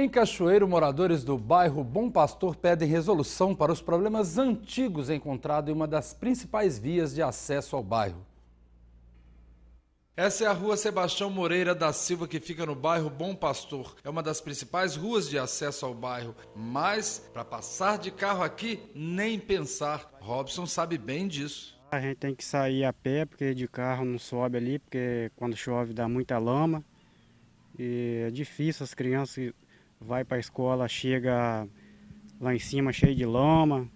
Em Cachoeiro, moradores do bairro Bom Pastor pedem resolução para os problemas antigos encontrados em uma das principais vias de acesso ao bairro. Essa é a rua Sebastião Moreira da Silva, que fica no bairro Bom Pastor. É uma das principais ruas de acesso ao bairro, mas para passar de carro aqui, nem pensar. Robson sabe bem disso. A gente tem que sair a pé, porque de carro não sobe ali, porque quando chove dá muita lama. E é difícil as crianças vai para a escola, chega lá em cima cheio de lama,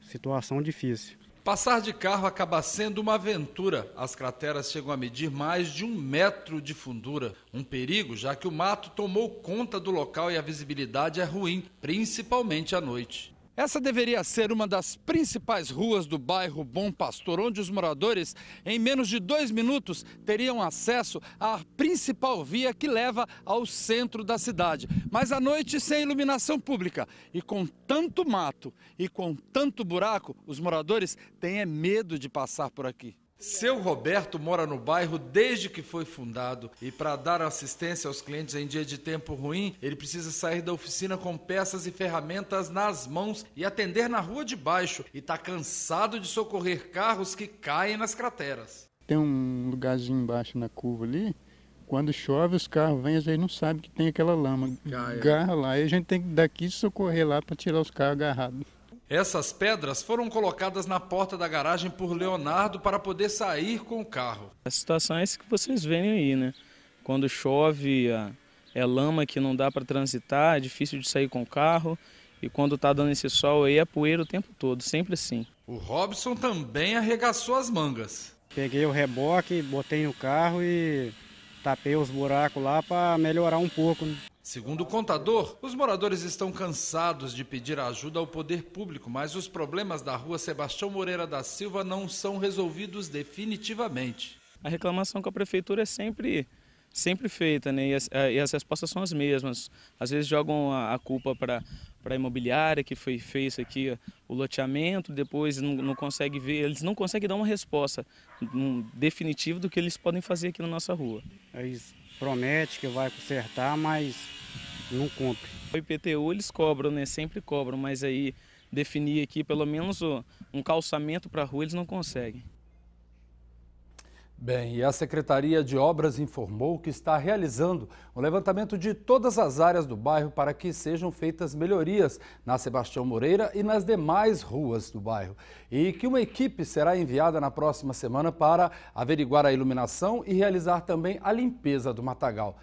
situação difícil. Passar de carro acaba sendo uma aventura. As crateras chegam a medir mais de um metro de fundura. Um perigo, já que o mato tomou conta do local e a visibilidade é ruim, principalmente à noite. Essa deveria ser uma das principais ruas do bairro Bom Pastor, onde os moradores, em menos de dois minutos, teriam acesso à principal via que leva ao centro da cidade. Mas à noite, sem iluminação pública e com tanto mato e com tanto buraco, os moradores têm é medo de passar por aqui. Seu Roberto mora no bairro desde que foi fundado e para dar assistência aos clientes em dia de tempo ruim, ele precisa sair da oficina com peças e ferramentas nas mãos e atender na rua de baixo e está cansado de socorrer carros que caem nas crateras. Tem um lugarzinho embaixo na curva ali, quando chove os carros vêm, às vezes não sabe que tem aquela lama. Ah, Garra lá, e a gente tem que daqui socorrer lá para tirar os carros agarrados. Essas pedras foram colocadas na porta da garagem por Leonardo para poder sair com o carro. A situação é essa que vocês veem aí, né? Quando chove, é lama que não dá para transitar, é difícil de sair com o carro. E quando tá dando esse sol aí, é poeira o tempo todo, sempre assim. O Robson também arregaçou as mangas. Peguei o reboque, botei no carro e tapei os buracos lá para melhorar um pouco. Né? Segundo o contador, os moradores estão cansados de pedir ajuda ao poder público, mas os problemas da rua Sebastião Moreira da Silva não são resolvidos definitivamente. A reclamação com a prefeitura é sempre sempre feita, né? E as, e as, respostas são as mesmas. Às vezes jogam a, a culpa para para a imobiliária que foi fez aqui o loteamento, depois não, não, consegue ver, eles não conseguem dar uma resposta um, definitiva do que eles podem fazer aqui na nossa rua. Eles é prometem que vai consertar, mas não cumpre. O IPTU eles cobram, né? Sempre cobram, mas aí definir aqui pelo menos um calçamento para a rua eles não conseguem. Bem, e a Secretaria de Obras informou que está realizando o um levantamento de todas as áreas do bairro para que sejam feitas melhorias na Sebastião Moreira e nas demais ruas do bairro. E que uma equipe será enviada na próxima semana para averiguar a iluminação e realizar também a limpeza do matagal.